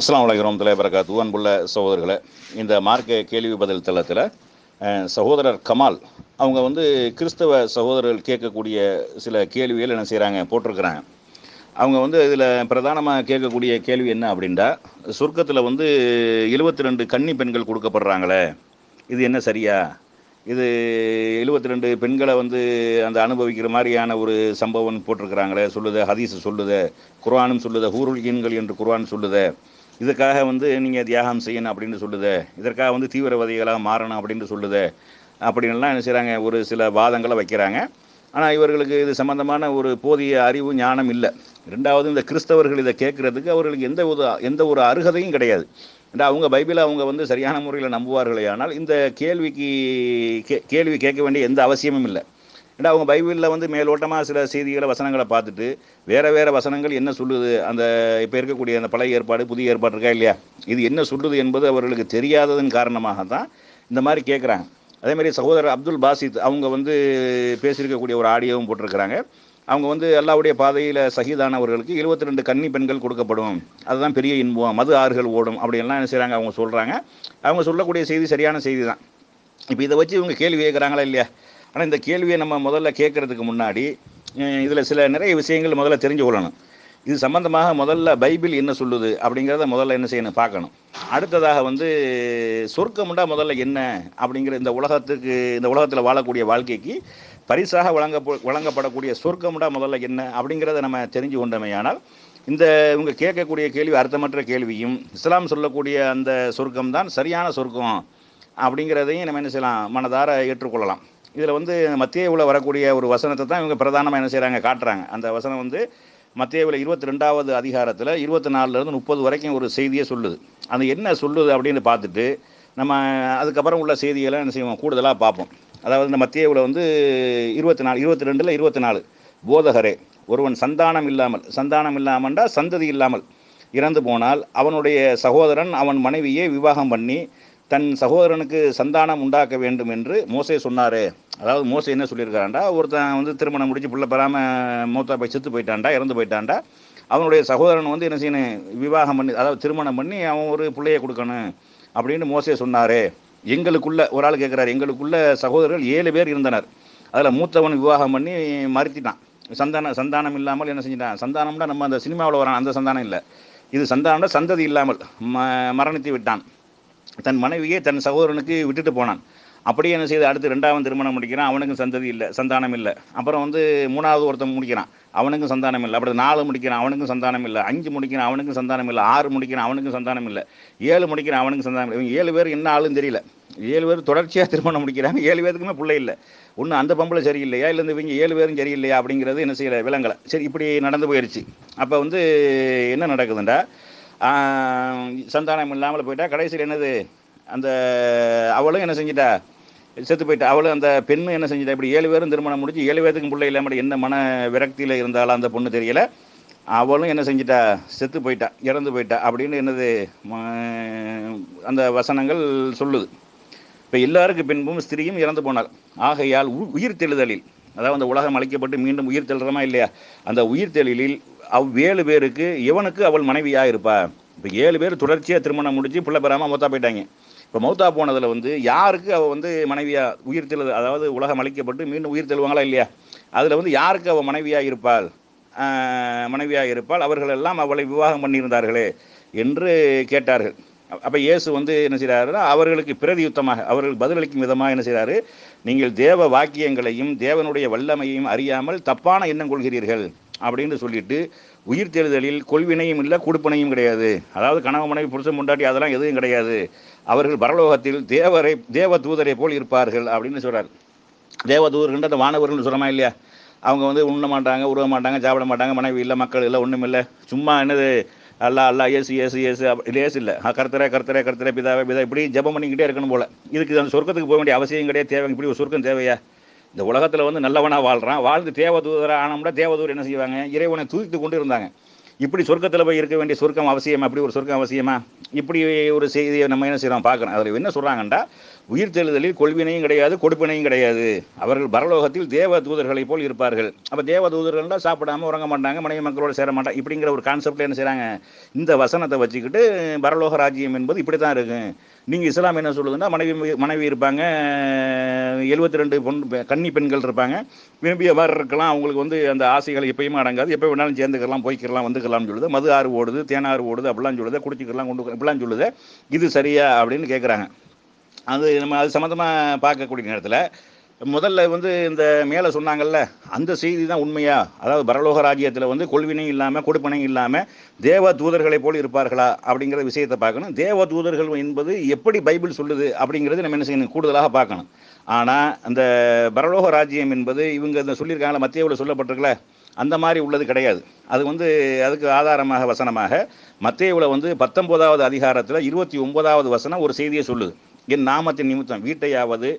அஸ்லாம் வலைக்கம் தலை வரகாத் அன்புள்ள சகோதரர்களை இந்த மார்க்க கேள்வி பதில் தளத்தில் சகோதரர் கமால் அவங்க வந்து கிறிஸ்தவ சகோதரர்கள் கேட்கக்கூடிய சில கேள்விகள் என்ன செய்கிறாங்க போட்டிருக்கிறாங்க அவங்க வந்து இதில் பிரதானமாக கேட்கக்கூடிய கேள்வி என்ன அப்படின்ட்டா சொர்க்கத்தில் வந்து எழுபத்தி ரெண்டு கன்னி பெண்கள் கொடுக்கப்படுறாங்களே இது என்ன சரியா இது எழுபத்தி ரெண்டு பெண்களை வந்து அந்த அனுபவிக்கிற மாதிரியான ஒரு சம்பவம் போட்டிருக்கிறாங்களே சொல்லுது ஹதீஸ் சொல்லுது குரானும் சொல்லுது ஹூருல் என்று குர்வான் சொல்லுது இதுக்காக வந்து நீங்கள் தியாகம் செய்யணும் அப்படின்னு சொல்லுது இதற்காக வந்து தீவிரவாதிகளாக மாறணும் அப்படின்னு சொல்லுது அப்படின்லாம் என்ன செய்கிறாங்க ஒரு சில வாதங்களை வைக்கிறாங்க ஆனால் இவர்களுக்கு இது சம்மந்தமான ஒரு போதிய அறிவு ஞானம் இல்லை ரெண்டாவது இந்த கிறிஸ்தவர்கள் இதை கேட்குறதுக்கு அவர்களுக்கு எந்த ஒரு எந்த ஒரு அருகதையும் கிடையாது ஏன்னா அவங்க பைபிளை அவங்க வந்து சரியான முறையில் நம்புவார்களே ஆனால் இந்த கேள்விக்கு கே கேள்வி கேட்க வேண்டிய எந்த அவசியமும் இல்லை ஏன்னா அவங்க பைபிளில் வந்து மேலோட்டமாக சில செய்திகளை வசனங்களை பார்த்துட்டு வேறு வேறு வசனங்கள் என்ன சொல்லுது அந்த இப்போ இருக்கக்கூடிய அந்த பழைய ஏற்பாடு புதிய ஏற்பாடு இருக்கா இல்லையா இது என்ன சொல்லுது என்பது அவர்களுக்கு தெரியாததன் காரணமாக தான் இந்த மாதிரி கேட்குறாங்க அதேமாதிரி சகோதரர் அப்துல் பாசித் அவங்க வந்து பேசியிருக்கக்கூடிய ஒரு ஆடியோவும் போட்டிருக்கிறாங்க அவங்க வந்து எல்லாவுடைய பாதையில் சகிதானவர்களுக்கு இருபத்தி ரெண்டு கன்னி பெண்கள் கொடுக்கப்படும் அதுதான் பெரிய இன்பம் மது ஆறுகள் ஓடும் அப்படின்லாம் என்ன செய்கிறாங்க அவங்க சொல்கிறாங்க அவங்க சொல்லக்கூடிய செய்தி சரியான செய்தி தான் இப்போ இதை வச்சு இவங்க கேள்வி கேட்குறாங்களா இல்லையா ஆனால் இந்த கேள்வியை நம்ம முதல்ல கேட்குறதுக்கு முன்னாடி இதில் சில நிறைய விஷயங்கள் முதல்ல தெரிஞ்சு கொள்ளணும் இது சம்மந்தமாக முதல்ல பைபிள் என்ன சொல்லுது அப்படிங்கிறத முதல்ல என்ன செய்யணும் பார்க்கணும் அடுத்ததாக வந்து சொர்க்கமுண்டா முதல்ல என்ன அப்படிங்கிற இந்த உலகத்துக்கு இந்த உலகத்தில் வாழக்கூடிய வாழ்க்கைக்கு பரிசாக வழங்க வழங்கப்படக்கூடிய சொர்க்கமுண்டா முதல்ல என்ன அப்படிங்கிறத நம்ம தெரிஞ்சு கொண்டமையானால் இந்த இவங்க கேட்கக்கூடிய கேள்வி அர்த்தமற்ற கேள்வியும் இஸ்லாம் சொல்லக்கூடிய அந்த சொர்க்கம்தான் சரியான சொர்க்கம் அப்படிங்கிறதையும் நம்ம என்ன செய்யலாம் மனதார ஏற்றுக்கொள்ளலாம் இதில் வந்து உள்ள வரக்கூடிய ஒரு வசனத்தை தான் இவங்க பிரதானமாக என்ன செய்கிறாங்க காட்டுறாங்க அந்த வசனம் வந்து உள்ள இருபத்தி ரெண்டாவது அதிகாரத்தில் இருபத்தி நாலுலேருந்து முப்பது வரைக்கும் ஒரு செய்தியை சொல்லுது அந்த என்ன சொல்லுது அப்படின்னு பார்த்துட்டு நம்ம அதுக்கப்புறம் உள்ள செய்தியெல்லாம் என்ன செய்வோம் கூடுதலாக பார்ப்போம் அதாவது இந்த மத்தியவில் வந்து இருபத்தி நாலு இருபத்தி ரெண்டில் இருபத்தி நாலு போதகரே ஒருவன் சந்தானம் இல்லாமல் சந்தானம் இல்லாமன்றால் சந்ததி இல்லாமல் இறந்து போனால் அவனுடைய சகோதரன் அவன் மனைவியை விவாகம் பண்ணி தன் சகோதரனுக்கு சந்தானம் உண்டாக்க வேண்டும் என்று மோசே சொன்னார் அதாவது மோசே என்ன சொல்லியிருக்காண்டா ஒருத்தன் வந்து திருமணம் முடிச்சு பிள்ளை பெறாமல் மூத்தா போய் செத்து போயிட்டான்டா இறந்து போயிட்டான்டா அவனுடைய சகோதரன் வந்து என்ன செய்யணும் விவாகம் பண்ணி அதாவது திருமணம் பண்ணி அவன் ஒரு பிள்ளையை கொடுக்கணும் அப்படின்னு மோசே சொன்னார் எங்களுக்குள்ள ஒரு ஆள் கேட்குறாரு எங்களுக்குள்ள சகோதரர்கள் ஏழு பேர் இருந்தனர் அதில் மூத்தவன் விவாகம் பண்ணி மறுத்திட்டான் சந்தானம் சந்தானம் இல்லாமல் என்ன செஞ்சிட்டான் சந்தானம்னா நம்ம அந்த சினிமாவில் வரான் அந்த சந்தானம் இல்லை இது சந்தானம்னா சந்ததி இல்லாமல் ம மரணித்து விட்டான் தன் மனைவியை தன் சகோதரனுக்கு விட்டுட்டு போனான் அப்படியே என்ன செய்து அடுத்து ரெண்டாவது திருமணம் முடிக்கிறான் அவனுக்கும் சந்ததி இல்லை சந்தானம் இல்லை அப்புறம் வந்து மூணாவது ஒருத்தன் முடிக்கிறான் அவனுக்கும் சந்தானம் இல்லை அப்படி நாலு முடிக்கிறான் அவனுக்கும் சந்தானம் இல்லை அஞ்சு முடிக்கிறான் அவனுக்கும் சந்தானம் இல்லை ஆறு முடிக்கிறான் அவனுக்கும் சந்தானம் இல்லை ஏழு முடிக்கிறான் அவனுக்கும் சந்தானம் இல்லை ஏழு பேர் என்ன ஆளும் தெரியல ஏழு பேர் தொடர்ச்சியாக திருமணம் முடிக்கிறாங்க ஏழு பேருக்குமே பிள்ளை இல்லை ஒன்றும் அந்த பம்பில் சரியில்லையா இல்லை இந்த இவங்க ஏழு பேரும் சரியில்லையா அப்படிங்கிறது என்ன செய்யலை விலங்கலை சரி இப்படி நடந்து போயிடுச்சு அப்போ வந்து என்ன நடக்குதுண்டா சந்தானம் இல்லாமல் போயிட்டா கடைசியில் என்னது அந்த அவளும் என்ன செஞ்சிட்டா செத்து போயிட்டா அவளும் அந்த பெண்ணும் என்ன செஞ்சிட்டா இப்படி ஏழு பேரும் திருமணம் முடிச்சு ஏழு பேருக்கும் பிள்ளை இல்லாமல் என்ன மன விரக்தியில் இருந்தாலும் அந்த பொண்ணு தெரியல அவளும் என்ன செஞ்சிட்டா செத்து போயிட்டா இறந்து போயிட்டா அப்படின்னு என்னது அந்த வசனங்கள் சொல்லுது இப்போ எல்லாருக்கு பின்பும் ஸ்திரீயும் இறந்து போனாள் ஆகையால் உயிர் தெளிதலில் அதாவது அந்த உலகம் அழைக்கப்பட்டு மீண்டும் உயிர் தெளிறமா இல்லையா அந்த உயிர் தெளிலில் அவ் ஏழு பேருக்கு இவனுக்கு அவள் மனைவியாக இருப்பா இப்போ ஏழு பேர் தொடர்ச்சியாக திருமணம் முடித்து பிள்ளை பெறாமல் மௌத்தா போயிட்டாங்க இப்போ மௌத்தா போனதில் வந்து யாருக்கு அவள் வந்து மனைவியாக உயிர் தெழு அதாவது உலகம் அழிக்கப்பட்டு மீண்டும் உயிர் தெழுவாங்களா இல்லையா அதில் வந்து யாருக்கு அவள் மனைவியாக இருப்பாள் மனைவியாக இருப்பாள் அவர்கள் எல்லாம் அவளை விவாகம் பண்ணியிருந்தார்களே என்று கேட்டார்கள் அப்போ இயேசு வந்து என்ன செய்கிறாருன்னா அவர்களுக்கு பிரதி யுத்தமாக அவர்கள் பதிலளிக்கும் விதமாக என்ன செய்கிறாரு நீங்கள் தேவ வாக்கியங்களையும் தேவனுடைய வல்லமையும் அறியாமல் தப்பான எண்ணம் கொள்கிறீர்கள் அப்படின்னு சொல்லிட்டு உயிர் தேடுதலில் கொள்வினையும் இல்லை கொடுப்பனையும் கிடையாது அதாவது கணவன் மனைவி புருஷன் முண்டாட்டி அதெல்லாம் எதுவும் கிடையாது அவர்கள் பரலோகத்தில் தேவரை தேவ தூதரை போல் இருப்பார்கள் அப்படின்னு சொல்கிறார் தேவ தூதர்கள்ன்ற அந்த வானவர்கள் சொல்கிறமா இல்லையா அவங்க வந்து உண்ண மாட்டாங்க உருவ மாட்டாங்க சாப்பிட மாட்டாங்க மனைவி இல்லை மக்கள் இல்லை ஒன்றும் இல்லை சும்மா என்னது அல்லா அல்லா ஏசு ஏசு ஏசு ஏசு இல்லை கர்த்தரே கர்த்தரே கர்த்தரே பிதாவே பிதா இப்படி ஜபம் பண்ணிக்கிட்டே இருக்கணும் போல் இதுக்கு அந்த சொர்க்கத்துக்கு போக வேண்டிய அவசியம் கிடையாது தேவை இப்படி ஒரு சொர்க்கம் தேவையா இந்த உலகத்தில் வந்து நல்லவனாக வாழ்கிறான் வாழ்ந்து தேவதூதராக ஆனோம்னா தேவதூர் என்ன செய்வாங்க இறைவனை தூக்கித்து கொண்டு இருந்தாங்க இப்படி சொர்க்கத்தில் போய் இருக்க வேண்டிய சொர்க்கம் அவசியமா அப்படி ஒரு சொர்க்கம் அவசியமா இப்படி ஒரு செய்தியை நம்ம என்ன செய்கிறோம் பார்க்கணும் அதில் என்ன சொல்கிறாங்கன்னா உயிர் தெளிதலில் கொள்வினையும் கிடையாது கொடுப்பினையும் கிடையாது அவர்கள் பரலோகத்தில் தேவ தூதர்களைப் போல் இருப்பார்கள் அப்போ தேவ தூதர்கள்லாம் சாப்பிடாம உறங்க மாட்டாங்க மனைவி மக்களோடு சேர மாட்டாங்க இப்படிங்கிற ஒரு கான்செப்டில் என்ன செய்கிறாங்க இந்த வசனத்தை வச்சுக்கிட்டு பரலோக ராஜ்யம் என்பது இப்படி தான் இருக்குது நீங்கள் இஸ்லாம் என்ன சொல்லுதுன்னா மனைவி மனைவி இருப்பாங்க எழுபத்தி ரெண்டு பொன் கன்னி பெண்கள் இருப்பாங்க விரும்பியவாறு இருக்கலாம் அவங்களுக்கு வந்து அந்த ஆசைகள் எப்பயுமே அடங்காது எப்போ வேணாலும் சேர்ந்துக்கலாம் போய்க்கலாம் வந்துக்கலாம்னு சொல்லுது மது ஆறு ஓடுது தேனாறு ஓடுது அப்படிலாம் சொல்லுது குடிச்சிக்கலாம் கொண்டு இப்படிலாம் சொல்லுது இது சரியா அப்படின்னு கேட்குறாங்க அது நம்ம அது சம்மந்தமாக பார்க்கக்கூடிய நேரத்தில் முதல்ல வந்து இந்த மேலே சொன்னாங்கல்ல அந்த செய்தி தான் உண்மையா அதாவது பரலோக ராஜ்யத்தில் வந்து கொள்வினையும் இல்லாமல் கொடுப்பனையும் இல்லாமல் தேவ தூதர்களை போல் இருப்பார்களா அப்படிங்கிற விஷயத்தை பார்க்கணும் தேவ தூதர்கள் என்பது எப்படி பைபிள் சொல்லுது அப்படிங்கிறது நம்ம என்ன செய்யணும் கூடுதலாக பார்க்கணும் ஆனால் அந்த பரலோக ராஜ்யம் என்பது இவங்க இந்த சொல்லியிருக்காங்களா மத்தியவில் சொல்லப்பட்டிருக்கல அந்த மாதிரி உள்ளது கிடையாது அது வந்து அதுக்கு ஆதாரமாக வசனமாக மத்தியவில் வந்து பத்தொம்போதாவது அதிகாரத்தில் இருபத்தி ஒன்பதாவது வசனம் ஒரு செய்தியை சொல்லுது என் நாமத்தின் நிமித்தம் வீட்டையாவது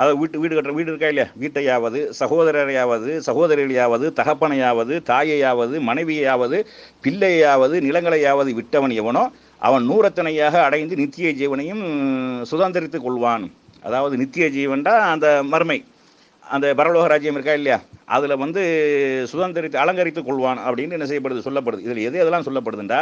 அதாவது வீட்டு வீடு கட்டுற வீடு இருக்கா இல்லையா வீட்டையாவது சகோதரரையாவது சகோதரிகளையாவது தகப்பனையாவது தாயையாவது மனைவியையாவது பிள்ளையாவது நிலங்களையாவது விட்டவன் எவனோ அவன் நூறத்தனையாக அடைந்து நித்திய ஜீவனையும் சுதந்திரித்து கொள்வான் அதாவது நித்திய ஜீவன்டா அந்த மர்மை அந்த பரலோக ராஜ்யம் இருக்கா இல்லையா அதில் வந்து சுதந்திரித்து அலங்கரித்து கொள்வான் அப்படின்னு என்ன செய்யப்படுது சொல்லப்படுது இதில் எது எதெல்லாம் சொல்லப்படுதுண்டா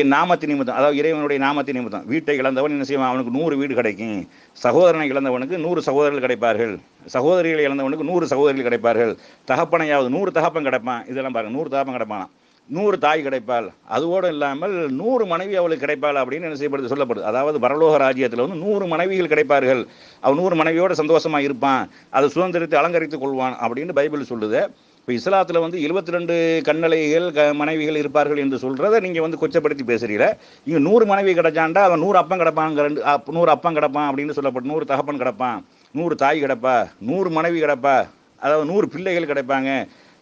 என் நாமத்தை நிமித்தம் அதாவது இறைவனுடைய நாமத்தை நிமித்தம் வீட்டை இழந்தவன் என்ன செய்வான் அவனுக்கு நூறு வீடு கிடைக்கும் சகோதரனை இழந்தவனுக்கு நூறு சகோதரர்கள் கிடைப்பார்கள் சகோதரிகளை இழந்தவனுக்கு நூறு சகோதரிகள் கிடைப்பார்கள் தகப்பனையாவது நூறு தகப்பன் கிடைப்பான் இதெல்லாம் பாருங்கள் நூறு தகப்பன் கிடைப்பானா நூறு தாய் கிடைப்பாள் அதுவோடு இல்லாமல் நூறு மனைவி அவளுக்கு கிடைப்பாள் அப்படின்னு என்ன செய்யப்படுது சொல்லப்படுது அதாவது பரலோக ராஜ்யத்தில் வந்து நூறு மனைவிகள் கிடைப்பார்கள் அவன் நூறு மனைவியோட சந்தோஷமாக இருப்பான் அதை சுதந்திரத்தை அலங்கரித்துக் கொள்வான் அப்படின்னு பைபிள் சொல்லுது இப்போ இஸ்லாத்தில் வந்து இருபத்தி ரெண்டு கண்ணலைகள் க மனைவிகள் இருப்பார்கள் என்று சொல்கிறத நீங்கள் வந்து கொச்சப்படுத்தி பேசுகிறீங்க இங்கே நூறு மனைவி கிடச்சாண்டா அவன் நூறு அப்பம் கிடப்பாங்க ரெண்டு அப் நூறு அப்பம் கிடப்பான் அப்படின்னு சொல்லப்பட்டு நூறு தகப்பன் கிடப்பான் நூறு தாய் கிடப்பா நூறு மனைவி கிடப்பா அதாவது நூறு பிள்ளைகள் கிடைப்பாங்க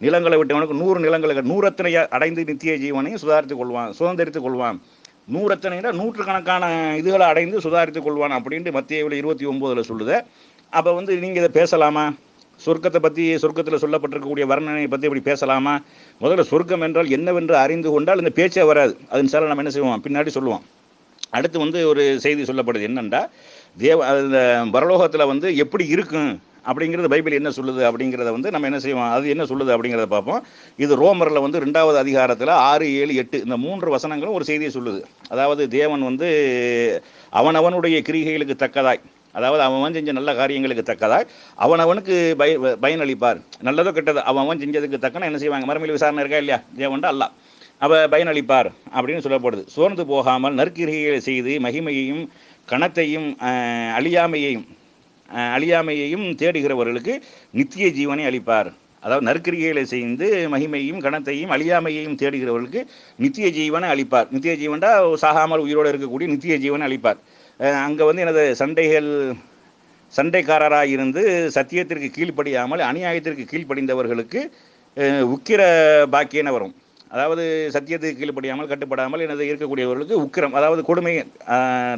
நிலங்களை விட்டவனுக்கு நூறு நிலங்களை நூறத்தனை அடைந்து நித்திய ஜீவனையும் சுதாரித்து கொள்வான் சுதந்திரித்து கொள்வான் நூறத்தனைனா நூற்றுக்கணக்கான இதுகளை அடைந்து சுதாரித்து கொள்வான் அப்படின்ட்டு மத்திய இருபத்தி ஒம்போதில் சொல்லுது அப்போ வந்து நீங்கள் இதை பேசலாமா சொர்க்கத்தை பற்றி சொர்க்கத்தில் சொல்லப்பட்டிருக்கக்கூடிய வர்ணனை பற்றி இப்படி பேசலாமா முதல்ல சொர்க்கம் என்றால் என்னவென்று அறிந்து கொண்டால் இந்த பேச்சே வராது அதன் சார் நம்ம என்ன செய்வோம் பின்னாடி சொல்லுவோம் அடுத்து வந்து ஒரு செய்தி சொல்லப்படுது என்னென்னா தேவ அந்த பரலோகத்தில் வந்து எப்படி இருக்கும் அப்படிங்கிறது பைபிள் என்ன சொல்லுது அப்படிங்கிறத வந்து நம்ம என்ன செய்வோம் அது என்ன சொல்லுது அப்படிங்கிறத பார்ப்போம் இது ரோமரில் வந்து ரெண்டாவது அதிகாரத்தில் ஆறு ஏழு எட்டு இந்த மூன்று வசனங்களும் ஒரு செய்தியை சொல்லுது அதாவது தேவன் வந்து அவனவனுடைய கிரிகைகளுக்கு தக்கதாய் அதாவது அவன் செஞ்ச நல்ல காரியங்களுக்கு தக்கதாய் அவன் அவனுக்கு பய பயனளிப்பார் நல்லதோ கெட்டதோ அவன் செஞ்சதுக்கு தக்கன என்ன செய்வாங்க மறுமையில் விசாரணை இருக்கா இல்லையா தேவன்டா அல்ல அவ பயனளிப்பார் அப்படின்னு சொல்லப்படுது சோர்ந்து போகாமல் நற்கிரிகைகளை செய்து மகிமையையும் கணத்தையும் அழியாமையையும் அழியாமையையும் தேடுகிறவர்களுக்கு நித்திய ஜீவனை அளிப்பார் அதாவது நற்கிரிகைகளை செய்து மகிமையும் கணத்தையும் அழியாமையையும் தேடுகிறவர்களுக்கு நித்திய ஜீவனை அளிப்பார் நித்திய ஜீவன்டா சாகாமல் உயிரோடு இருக்கக்கூடிய நித்திய ஜீவனை அளிப்பார் அங்கே வந்து எனது சண்டைகள் சண்டைக்காரராக இருந்து சத்தியத்திற்கு கீழ்ப்படியாமல் அநியாயத்திற்கு கீழ்ப்படிந்தவர்களுக்கு உக்கிர பாக்கியன வரும் அதாவது சத்தியத்துக்கு கீழ்ப்படியாமல் கட்டுப்படாமல் எனது இருக்கக்கூடியவர்களுக்கு உக்கிரம் அதாவது கொடுமை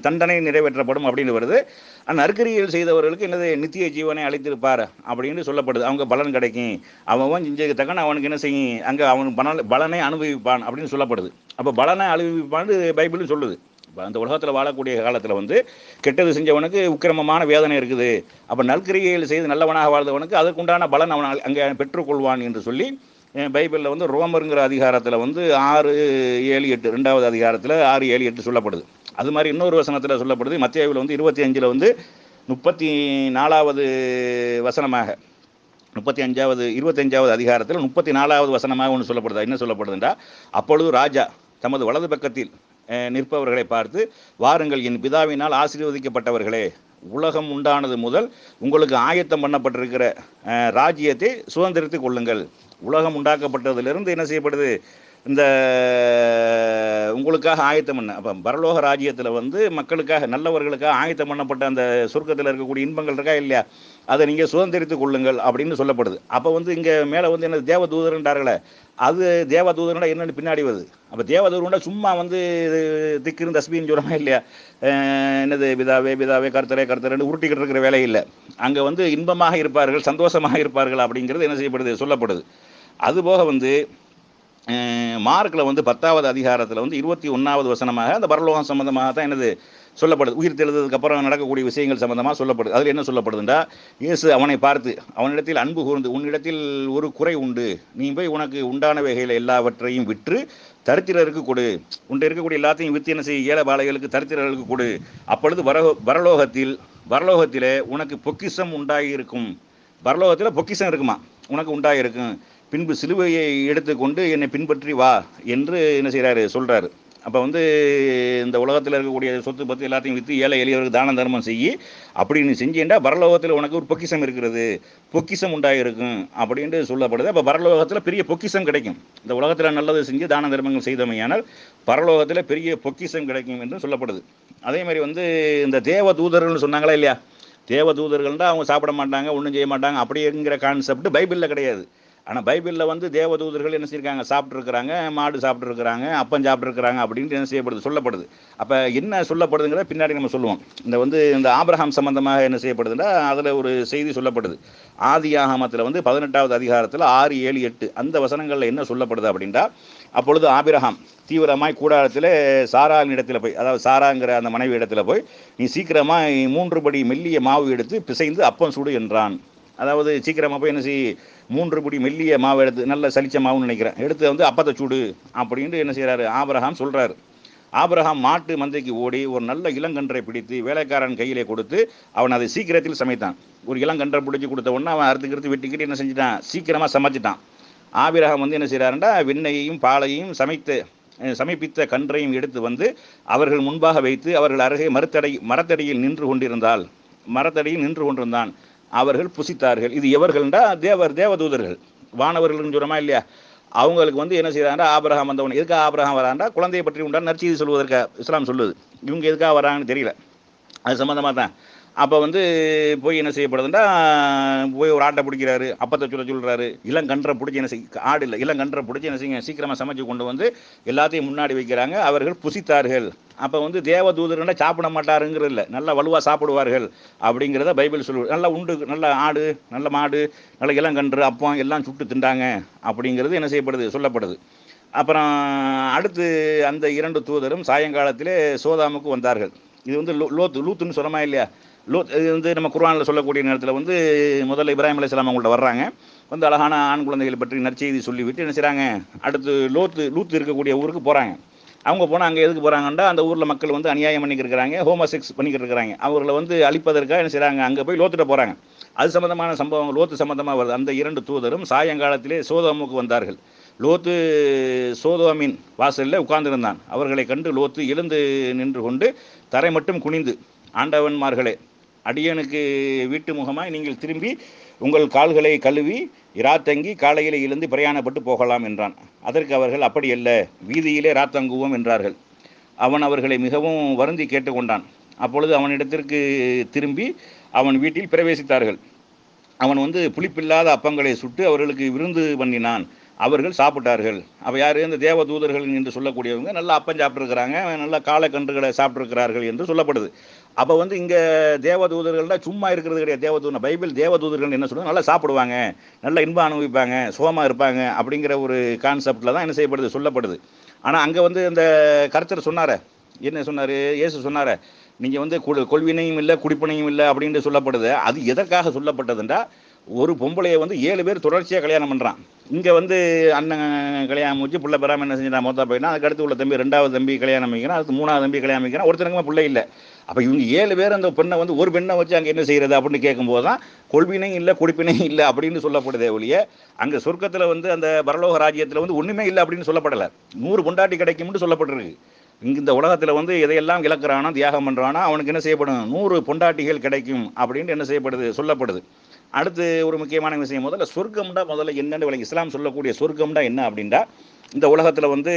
தண்டனை நிறைவேற்றப்படும் அப்படின்னு வருது அந்த நற்கரிகள் செய்தவர்களுக்கு எனது நித்திய ஜீவனை அழைத்திருப்பார் அப்படின்னு சொல்லப்படுது அவங்க பலன் கிடைக்கும் அவன் செஞ்சதுக்கு தக்கன அவனுக்கு என்ன செய்யும் அங்கே அவன் பலனை அனுபவிப்பான் அப்படின்னு சொல்லப்படுது அப்போ பலனை அனுபவிப்பான்னு பைபிளும் சொல்லுது அந்த உலகத்தில் வாழக்கூடிய காலத்தில் வந்து கெட்டது செஞ்சவனுக்கு உக்கிரமமான வேதனை இருக்குது அப்போ நல்கிரிகைகள் செய்து நல்லவனாக வாழ்ந்தவனுக்கு அதுக்குண்டான பலன் அவன் அங்கே பெற்றுக்கொள்வான் என்று சொல்லி பைபிளில் வந்து ரோமருங்கிற அதிகாரத்தில் வந்து ஆறு ஏழு எட்டு ரெண்டாவது அதிகாரத்தில் ஆறு ஏழு எட்டு சொல்லப்படுது அது மாதிரி இன்னொரு வசனத்தில் சொல்லப்படுது மத்தியாவில் வந்து இருபத்தி அஞ்சில் வந்து முப்பத்தி நாலாவது வசனமாக முப்பத்தி அஞ்சாவது இருபத்தஞ்சாவது அதிகாரத்தில் முப்பத்தி நாலாவது வசனமாக ஒன்று சொல்லப்படுதா என்ன சொல்லப்படுதுன்றா அப்பொழுது ராஜா தமது வலது பக்கத்தில் நிற்பவர்களை பார்த்து வாருங்கள் என் பிதாவினால் ஆசீர்வதிக்கப்பட்டவர்களே உலகம் உண்டானது முதல் உங்களுக்கு ஆயத்தம் பண்ணப்பட்டிருக்கிற ராஜ்யத்தை சுதந்திரத்தை கொள்ளுங்கள் உலகம் உண்டாக்கப்பட்டதிலிருந்து என்ன செய்யப்படுது இந்த உங்களுக்காக ஆயத்தம் பண்ண அப்போ பரலோக ராஜ்யத்தில் வந்து மக்களுக்காக நல்லவர்களுக்காக ஆயத்தம் பண்ணப்பட்ட அந்த சுருக்கத்தில் இருக்கக்கூடிய இன்பங்கள் இருக்கா இல்லையா அதை நீங்கள் சுதந்திரித்து கொள்ளுங்கள் அப்படின்னு சொல்லப்படுது அப்போ வந்து இங்கே மேலே வந்து என்ன தூதர்ன்றார்களே அது தேவதூதனோட என்னென்னு பின்னாடி வருது அப்போ தேவதூதனோட சும்மா வந்து திக்குன்னு தஸ்மின்னு சொல்கிறமா இல்லையா என்னது பிதாவே பிதாவே கர்த்தரே கருத்தரைன்னு உருட்டிக்கிட்டு இருக்கிற வேலை இல்லை அங்கே வந்து இன்பமாக இருப்பார்கள் சந்தோஷமாக இருப்பார்கள் அப்படிங்கிறது என்ன செய்யப்படுது சொல்லப்படுது அதுபோக வந்து மார்க்கில் வந்து பத்தாவது அதிகாரத்தில் வந்து இருபத்தி ஒன்றாவது வசனமாக அந்த பரலோகம் சம்மந்தமாக தான் எனது சொல்லப்படுது உயிர் தெழுந்ததுக்கப்புறம் நடக்கக்கூடிய விஷயங்கள் சம்மந்தமாக சொல்லப்படுது அதில் என்ன சொல்லப்படுதுண்டா இயேசு அவனை பார்த்து அவனிடத்தில் அன்பு கூர்ந்து உன்னிடத்தில் ஒரு குறை உண்டு நீ போய் உனக்கு உண்டான வகையில் எல்லாவற்றையும் விற்று தரித்திரருக்கு கொடு உண்டு இருக்கக்கூடிய எல்லாத்தையும் வித்து என்ன செய்ய ஏழை பாலைகளுக்கு தரித்திரர்களுக்கு கொடு அப்பொழுது வர வரலோகத்தில் வரலோகத்தில் உனக்கு பொக்கிசம் உண்டாகி இருக்கும் பரலோகத்தில் பொக்கிசம் இருக்குமா உனக்கு இருக்கும் பின்பு சிலுவையை எடுத்துக்கொண்டு என்னை பின்பற்றி வா என்று என்ன செய்கிறாரு சொல்கிறாரு அப்போ வந்து இந்த உலகத்தில் இருக்கக்கூடிய சொத்து பற்றி எல்லாத்தையும் விற்று ஏழை எளியவருக்கு தான தர்மம் செய்யி அப்படி நீ செஞ்சேன்டா பரலோகத்தில் உனக்கு ஒரு பொக்கிசம் இருக்கிறது பொக்கிசம் உண்டாயிருக்கும் அப்படின்ட்டு சொல்லப்படுது அப்போ பரலோகத்தில் பெரிய பொக்கிசம் கிடைக்கும் இந்த உலகத்தில் நல்லது செஞ்சு தான தர்மங்கள் செய்தமையானால் பரலோகத்தில் பெரிய பொக்கிசம் கிடைக்கும் என்று சொல்லப்படுது அதே மாதிரி வந்து இந்த தேவ தூதர்கள்னு சொன்னாங்களா இல்லையா தேவ தூதர்கள்னால் அவங்க சாப்பிட மாட்டாங்க ஒன்றும் செய்ய மாட்டாங்க அப்படிங்கிற கான்செப்ட் பைபிளில் கிடையாது ஆனால் பைபிளில் வந்து தேவதூதர்கள் என்ன செய்யிருக்காங்க சாப்பிட்ருக்குறாங்க மாடு சாப்பிட்ருக்குறாங்க அப்பம் சாப்பிட்ருக்குறாங்க அப்படின்ட்டு என்ன செய்யப்படுது சொல்லப்படுது அப்போ என்ன சொல்லப்படுதுங்கிற பின்னாடி நம்ம சொல்லுவோம் இந்த வந்து இந்த ஆபிரஹாம் சம்பந்தமாக என்ன செய்யப்படுதுன்னா அதில் ஒரு செய்தி சொல்லப்படுது ஆதி ஆகமத்தில் வந்து பதினெட்டாவது அதிகாரத்தில் ஆறு ஏழு எட்டு அந்த வசனங்களில் என்ன சொல்லப்படுது அப்படின்ட்டா அப்பொழுது ஆபிரஹாம் தீவிரமாய் கூடாரத்தில் சாராவின் இடத்துல போய் அதாவது சாராங்கிற அந்த மனைவி இடத்துல போய் நீ சீக்கிரமாக மூன்று படி மெல்லிய மாவு எடுத்து பிசைந்து அப்பம் சுடு என்றான் அதாவது சீக்கிரமாக போய் என்ன செய் மூன்று பிடி மெல்லிய மாவு எடுத்து நல்ல சளிச்ச மாவுன்னு நினைக்கிறேன் எடுத்து வந்து அப்பத்தை சூடு அப்படின்ட்டு என்ன செய்கிறாரு ஆபரகாம் சொல்கிறாரு ஆபரகாம் மாட்டு மந்தைக்கு ஓடி ஒரு நல்ல இளங்கன்றை பிடித்து வேலைக்காரன் கையிலே கொடுத்து அவன் அதை சீக்கிரத்தில் சமைத்தான் ஒரு இளங்கன்றை பிடிச்சி கொடுத்த உடனே அவன் அறுத்து கருத்து வெட்டிக்கிட்டு என்ன செஞ்சிட்டான் சீக்கிரமாக சமைச்சிட்டான் ஆபிரகாம் வந்து என்ன செய்கிறாருண்டா வெண்ணையையும் பாலையும் சமைத்து சமைப்பித்த கன்றையும் எடுத்து வந்து அவர்கள் முன்பாக வைத்து அவர்கள் அருகே மரத்தடை மரத்தடியில் நின்று கொண்டிருந்தால் மரத்தடியில் நின்று கொண்டிருந்தான் அவர்கள் புசித்தார்கள் இது எவர்கள்டா தேவர் தேவதூதர்கள் வானவர்கள்னு சொல்கிறோமா இல்லையா அவங்களுக்கு வந்து என்ன செய்கிறாண்டா ஆபிரகாம் வந்தவன் எதுக்காக ஆபிரகாம் வராண்டா குழந்தையை பற்றி உண்டான நற்செய்தி சொல்வதற்கு இஸ்லாம் சொல்லுது இவங்க எதுக்காக வராங்கன்னு தெரியல அது சம்மந்தமாக தான் அப்போ வந்து போய் என்ன செய்யப்படுதுன்னா போய் ஒரு ஆட்டை பிடிக்கிறாரு அப்பத்தை சொல்ல சொல்கிறாரு இளங்கன்றை பிடிச்சி என்ன செய் ஆடு இல்லை இளங்கன்றை பிடிச்சி என்ன செய்யுங்க சீக்கிரமாக சமைச்சு கொண்டு வந்து எல்லாத்தையும் முன்னாடி வைக்கிறாங்க அவர்கள் புசித்தார்கள் அப்போ வந்து தேவ தேவதூதர்களை சாப்பிட மாட்டாருங்கிறது இல்லை நல்லா வலுவாக சாப்பிடுவார்கள் அப்படிங்கிறத பைபிள் சொல்லு நல்லா உண்டு நல்ல ஆடு நல்ல மாடு நல்ல இளங்கன்று அப்பம் எல்லாம் சுட்டு திண்டாங்க அப்படிங்கிறது என்ன செய்யப்படுது சொல்லப்படுது அப்புறம் அடுத்து அந்த இரண்டு தூதரும் சாயங்காலத்திலே சோதாமுக்கு வந்தார்கள் இது வந்து லோத்து லூத்துன்னு சொன்னமா இல்லையா லூத் இது வந்து நம்ம குர்வானில் சொல்லக்கூடிய நேரத்தில் வந்து முதல்ல இப்ராஹிம் சலாம் அவங்கள்ட்ட வர்றாங்க வந்து அழகான ஆண் குழந்தைகளை பற்றி நற்செய்தி சொல்லிவிட்டு என்ன செய்கிறாங்க அடுத்து லோத்து லூத்து இருக்கக்கூடிய ஊருக்கு போகிறாங்க அவங்க போனால் அங்கே எதுக்கு போகிறாங்கன்னா அந்த ஊரில் மக்கள் வந்து அநியாயம் பண்ணிக்கிட்டு இருக்கிறாங்க ஹோமோசெக்ஸ் பண்ணிக்கிட்டு இருக்கிறாங்க அவர்களை வந்து அழிப்பதற்காக என்ன செய்கிறாங்க அங்கே போய் லோத்துட்டு போகிறாங்க அது சம்மந்தமான சம்பவம் லோத்து சம்மந்தமாக வருது அந்த இரண்டு தூதரும் சாயங்காலத்திலே சோதோமுக்கு வந்தார்கள் லோத்து சோதோமின் வாசலில் உட்கார்ந்திருந்தான் அவர்களை கண்டு லோத்து எழுந்து நின்று கொண்டு தரை மட்டும் குனிந்து ஆண்டவன்மார்களே அடியனுக்கு வீட்டு முகமாய் நீங்கள் திரும்பி உங்கள் கால்களை கழுவி இராத்தங்கி காலையில் இருந்து பிரயாணப்பட்டு போகலாம் என்றான் அதற்கு அவர்கள் அப்படி அல்ல வீதியிலே ராத்தங்குவோம் என்றார்கள் அவன் அவர்களை மிகவும் வருந்தி கேட்டுக்கொண்டான் அப்பொழுது அவனிடத்திற்கு திரும்பி அவன் வீட்டில் பிரவேசித்தார்கள் அவன் வந்து புளிப்பில்லாத அப்பங்களை சுட்டு அவர்களுக்கு விருந்து பண்ணினான் அவர்கள் சாப்பிட்டார்கள் அவள் யார் இந்த தேவ தூதர்கள் என்று சொல்லக்கூடியவங்க நல்லா அப்பம் சாப்பிட்ருக்கிறாங்க நல்லா காலக்கன்றுகளை சாப்பிட்ருக்கிறார்கள் என்று சொல்லப்படுது அப்போ வந்து இங்கே தேவதூதர்கள்னா சும்மா இருக்கிறது கிடையாது தேவதூதர் பைபிள் தேவதூதர்கள் என்ன சொல்லுவாங்க நல்லா சாப்பிடுவாங்க நல்லா இன்பம் அனுபவிப்பாங்க சுகமாக இருப்பாங்க அப்படிங்கிற ஒரு கான்செப்டில் தான் என்ன செய்யப்படுது சொல்லப்படுது ஆனால் அங்கே வந்து இந்த கருத்தர் சொன்னார என்ன சொன்னார் இயேசு சொன்னார நீங்கள் வந்து கொள்வினையும் இல்லை குடிப்பனையும் இல்லை அப்படின்ட்டு சொல்லப்படுது அது எதற்காக சொல்லப்பட்டதுன்றா ஒரு பொம்பளையை வந்து ஏழு பேர் தொடர்ச்சியாக கல்யாணம் பண்ணுறான் இங்கே வந்து அண்ணன் கல்யாணம் முடிச்சு பிள்ளை பெறாமல் என்ன செஞ்சான் மொத்தம் போயிட்டான் அதுக்கு அடுத்து உள்ள தம்பி ரெண்டாவது தம்பி கல்யாணம் வைக்கிறான் அதுக்கு மூணாவது தம்பி கல்யாணம் வைக்கிறான் ஒருத்தனுக்குமே பிள்ளை இல்லை அப்போ இவங்க ஏழு பேர் அந்த பெண்ணை வந்து ஒரு பெண்ணை வச்சு அங்கே என்ன செய்கிறது அப்படின்னு கேட்கும்போது தான் கொள்வினையும் இல்லை கொடுப்பினையும் இல்லை அப்படின்னு சொல்லப்படுதே ஒழிய அங்கே சொர்க்கத்தில் வந்து அந்த பரலோக ராஜ்யத்தில் வந்து ஒன்றுமே இல்லை அப்படின்னு சொல்லப்படலை நூறு பொண்டாட்டி கிடைக்கும்னு சொல்லப்பட்டிருக்கு இங்கே இந்த உலகத்தில் வந்து எதையெல்லாம் இழக்கிறானா தியாகம் பண்ணுறானோ அவனுக்கு என்ன செய்யப்படும் நூறு பொண்டாட்டிகள் கிடைக்கும் அப்படின்ட்டு என்ன செய்யப்படுது சொல்லப்படுது அடுத்து ஒரு முக்கியமான விஷயம் முதல்ல சொர்க்கம்டா முதல்ல என்னென்னு இஸ்லாம் சொல்லக்கூடிய சொர்க்கம்டா என்ன அப்படின்னா இந்த உலகத்தில் வந்து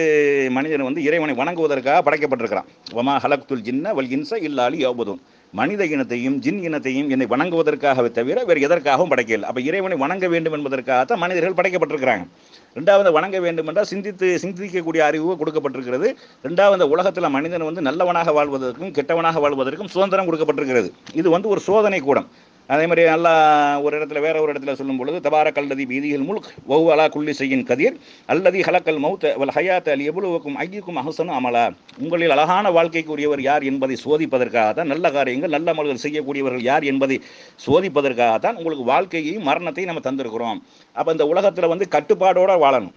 மனிதன் வந்து இறைவனை வணங்குவதற்காக படைக்கப்பட்டிருக்கிறான் ஒமா ஹலக்துல் ஜின்ன வல் இன்ச இல்லாலி யோபதும் மனித இனத்தையும் ஜின் இனத்தையும் என்னை வணங்குவதற்காகவே தவிர வேறு எதற்காகவும் படைக்கல அப்போ இறைவனை வணங்க வேண்டும் என்பதற்காகத்தான் மனிதர்கள் படைக்கப்பட்டிருக்கிறாங்க ரெண்டாவது வணங்க வேண்டும் என்றால் சிந்தித்து சிந்திக்கக்கூடிய அறிவு கொடுக்கப்பட்டிருக்கிறது ரெண்டாவது உலகத்தில் மனிதன் வந்து நல்லவனாக வாழ்வதற்கும் கெட்டவனாக வாழ்வதற்கும் சுதந்திரம் கொடுக்கப்பட்டிருக்கிறது இது வந்து ஒரு சோதனை கூடம் அதே மாதிரி நல்லா ஒரு இடத்துல வேற ஒரு இடத்துல சொல்லும் பொழுது தபார கல்லதி வீதியில் முழுக் வஹு அலா குள்ளி செய்யும் கதிர் அல்லதி ஹலக்கல் மௌத்த அவள் ஹயாத் அலி எவ்வளவுக்கும் ஐயக்கும் அகசனும் அமலா உங்களில் அழகான வாழ்க்கைக்கு உரியவர் யார் என்பதை சோதிப்பதற்காக தான் நல்ல காரியங்கள் நல்ல அமல்கள் செய்யக்கூடியவர்கள் யார் என்பதை சோதிப்பதற்காக தான் உங்களுக்கு வாழ்க்கையையும் மரணத்தையும் நம்ம தந்திருக்கிறோம் அப்போ இந்த உலகத்தில் வந்து கட்டுப்பாடோடு வாழணும்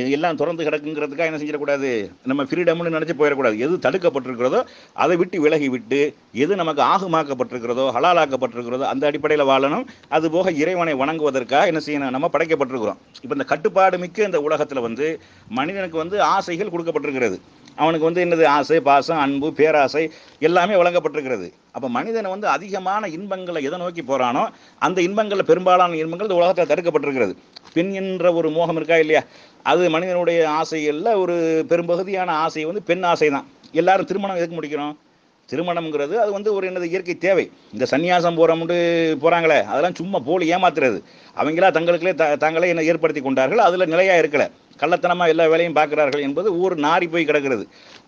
எல்லாம் திறந்து கிடக்குங்கிறதுக்காக என்ன செஞ்சிடக்கூடாது நம்ம ஃப்ரீடம்னு நினச்சி போயிடக்கூடாது எது தடுக்கப்பட்டிருக்கிறதோ அதை விட்டு விலகி விட்டு எது நமக்கு ஆகுமாக்கப்பட்டிருக்கிறதோ ஹலாலாக்கப்பட்டிருக்கிறதோ அந்த அடிப்படையில் வாழணும் அது போக இறைவனை வணங்குவதற்காக என்ன செய்யணும் நம்ம படைக்கப்பட்டிருக்கிறோம் இப்போ இந்த கட்டுப்பாடு மிக்க இந்த உலகத்தில் வந்து மனிதனுக்கு வந்து ஆசைகள் கொடுக்கப்பட்டிருக்கிறது அவனுக்கு வந்து என்னது ஆசை பாசம் அன்பு பேராசை எல்லாமே வழங்கப்பட்டிருக்கிறது அப்போ மனிதனை வந்து அதிகமான இன்பங்களை எதை நோக்கி போகிறானோ அந்த இன்பங்களில் பெரும்பாலான இன்பங்கள் இந்த உலகத்தில் தடுக்கப்பட்டிருக்கிறது பெண் என்ற ஒரு மோகம் இருக்கா இல்லையா அது மனிதனுடைய ஆசைகளில் ஒரு பெரும்பகுதியான ஆசை வந்து பெண் ஆசை தான் எல்லாரும் திருமணம் எதுக்கு முடிக்கிறோம் திருமணம்ங்கிறது அது வந்து ஒரு என்னது இயற்கை தேவை இந்த சன்னியாசம் போகிறோம்னு போகிறாங்களே அதெல்லாம் சும்மா போலி ஏமாத்துறது அவங்களா தங்களுக்குலே த தங்களே என்ன ஏற்படுத்தி கொண்டார்கள் அதில் நிலையாக இருக்கலை கள்ளத்தனமாக எல்லா வேலையும் பார்க்குறார்கள் என்பது ஊர் நாரி போய் கிடக்கிறது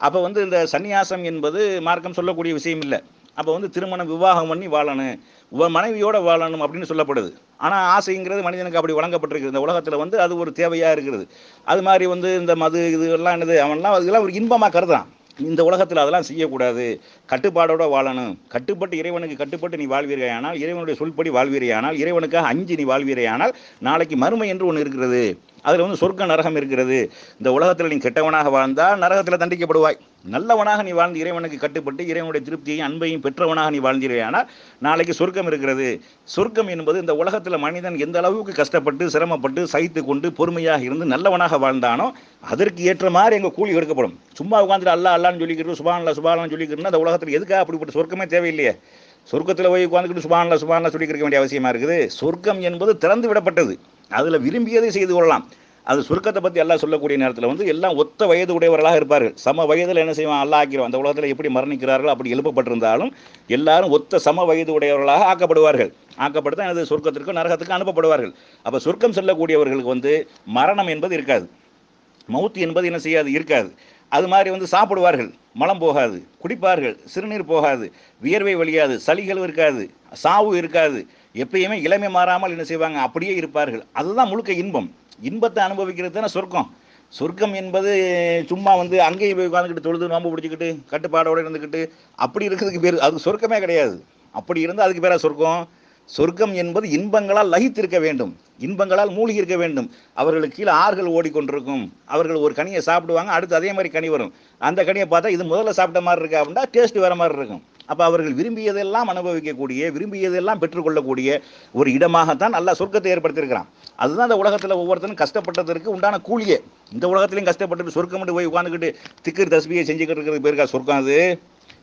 அப்போ வந்து இந்த சன்னியாசம் என்பது மார்க்கம் சொல்லக்கூடிய விஷயம் இல்லை அப்போ வந்து திருமணம் விவாகம் பண்ணி வாழணும் மனைவியோட வாழணும் அப்படின்னு சொல்லப்படுது ஆனால் ஆசைங்கிறது மனிதனுக்கு அப்படி வழங்கப்பட்டிருக்குது இந்த உலகத்தில் வந்து அது ஒரு தேவையாக இருக்கிறது அது மாதிரி வந்து இந்த மது இது எல்லாம் என்னது அவன்லாம் அதெல்லாம் ஒரு இன்பமாக கருதான் இந்த உலகத்தில் அதெல்லாம் செய்யக்கூடாது கட்டுப்பாடோட வாழணும் கட்டுப்பட்டு இறைவனுக்கு கட்டுப்பட்டு நீ வாழ்வீரையானால் இறைவனுடைய சொல்படி வாழ்வீரையானால் இறைவனுக்காக அஞ்சு நீ வாழ்வீரையானால் நாளைக்கு மறுமை என்று ஒன்று இருக்கிறது அதில் வந்து சொர்க்க நரகம் இருக்கிறது இந்த உலகத்தில் நீ கெட்டவனாக வாழ்ந்தால் நரகத்தில் தண்டிக்கப்படுவாய் நல்லவனாக நீ வாழ்ந்து இறைவனுக்கு கட்டுப்பட்டு இறைவனுடைய திருப்தியையும் அன்பையும் பெற்றவனாக நீ வாழ்ந்திருவேயானால் நாளைக்கு சொர்க்கம் இருக்கிறது சொர்க்கம் என்பது இந்த உலகத்தில் மனிதன் எந்த அளவுக்கு கஷ்டப்பட்டு சிரமப்பட்டு சகித்து கொண்டு பொறுமையாக இருந்து நல்லவனாக வாழ்ந்தானோ அதற்கு ஏற்ற மாதிரி எங்கள் கூலி எடுக்கப்படும் சும்மா உட்காந்து அல்லா அல்லான்னு சுபான் சுபான்ல சுபான் சொல்லிக்கிறோம்னா அந்த உலகத்தில் எதுக்காக அப்படிப்பட்ட சொர்க்கமே தேவையில்லையே சொர்க்கத்தில் போய் உட்காந்துக்கிட்டு சுபான்ல சுபான் சொல்லிக்கிற வேண்டிய அவசியமாக இருக்குது சொர்க்கம் என்பது திறந்து விடப்பட்டது அதில் விரும்பியதை செய்து கொள்ளலாம் அது சுருக்கத்தை பற்றி எல்லாம் சொல்லக்கூடிய நேரத்தில் வந்து எல்லாம் ஒத்த வயது உடையவர்களாக இருப்பார்கள் சம வயதில் என்ன செய்வான் அல்லா ஆக்கிடுவான் அந்த உலகத்தில் எப்படி மரணிக்கிறார்கள் அப்படி எழுப்பப்பட்டிருந்தாலும் எல்லாரும் ஒத்த சம வயது உடையவர்களாக ஆக்கப்படுவார்கள் ஆக்கப்பட்டு எனது சொர்க்கத்திற்கும் நரகத்துக்கும் அனுப்பப்படுவார்கள் அப்போ சொர்க்கம் செல்லக்கூடியவர்களுக்கு வந்து மரணம் என்பது இருக்காது மவுத்து என்பது என்ன செய்யாது இருக்காது அது மாதிரி வந்து சாப்பிடுவார்கள் மலம் போகாது குடிப்பார்கள் சிறுநீர் போகாது வியர்வை வழியாது சளிகள் இருக்காது சாவு இருக்காது எப்பயுமே இளமை மாறாமல் என்ன செய்வாங்க அப்படியே இருப்பார்கள் அதுதான் முழுக்க இன்பம் இன்பத்தை அனுபவிக்கிறது தானே சொர்க்கம் சொர்க்கம் என்பது சும்மா வந்து அங்கேயும் போய் உட்காந்துக்கிட்டு தொழுது நோம்பு பிடிச்சிக்கிட்டு கட்டுப்பாடோடு இருந்துக்கிட்டு அப்படி இருக்கிறதுக்கு பேர் அது சொர்க்கமே கிடையாது அப்படி இருந்தால் அதுக்கு பேராக சொர்க்கம் சொர்க்கம் என்பது இன்பங்களால் லகித்திருக்க வேண்டும் இன்பங்களால் மூழ்கி இருக்க வேண்டும் அவர்களுக்கு கீழே ஆறுகள் ஓடிக்கொண்டிருக்கும் அவர்கள் ஒரு கனியை சாப்பிடுவாங்க அடுத்து அதே மாதிரி கனி வரும் அந்த கனியை பார்த்தா இது முதல்ல சாப்பிட்ட மாதிரி இருக்கா அப்படின்னா டேஸ்ட் வேறு மாதிரி இருக்கும் அப்போ அவர்கள் விரும்பியதெல்லாம் அனுபவிக்கக்கூடிய விரும்பியதெல்லாம் பெற்றுக்கொள்ளக்கூடிய ஒரு இடமாகத்தான் நல்லா சொர்க்கத்தை ஏற்படுத்தியிருக்கிறான் அதுதான் அந்த உலகத்தில் ஒவ்வொருத்தரும் கஷ்டப்பட்டதற்கு உண்டான கூலியே இந்த உலகத்திலையும் கஷ்டப்பட்டு சொர்க்கம்ட்டு போய் உட்காந்துக்கிட்டு திக்கு தஸ்பியை செஞ்சுக்கிட்டு இருக்கிற பேருக்கா சொர்க்கம் அது